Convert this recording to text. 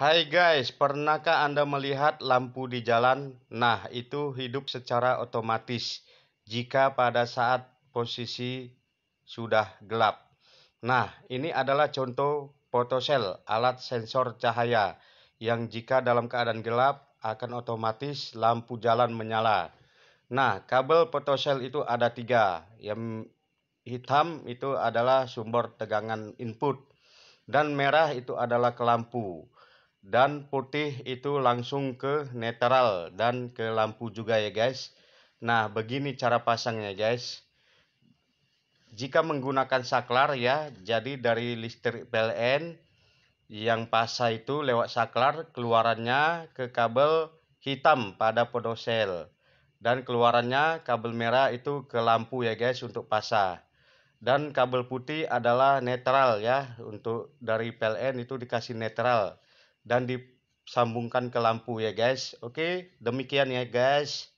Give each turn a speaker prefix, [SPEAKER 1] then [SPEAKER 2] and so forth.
[SPEAKER 1] Hai guys, pernahkah Anda melihat lampu di jalan? Nah, itu hidup secara otomatis jika pada saat posisi sudah gelap. Nah, ini adalah contoh fotosel, alat sensor cahaya yang jika dalam keadaan gelap akan otomatis lampu jalan menyala. Nah, kabel fotosel itu ada tiga. Yang hitam itu adalah sumber tegangan input dan merah itu adalah ke lampu dan putih itu langsung ke netral dan ke lampu juga ya guys nah begini cara pasangnya guys jika menggunakan saklar ya jadi dari listrik PLN yang pasah itu lewat saklar keluarannya ke kabel hitam pada podosel dan keluarannya kabel merah itu ke lampu ya guys untuk pasah dan kabel putih adalah netral ya untuk dari PLN itu dikasih netral dan disambungkan ke lampu ya guys. Oke, demikian ya guys.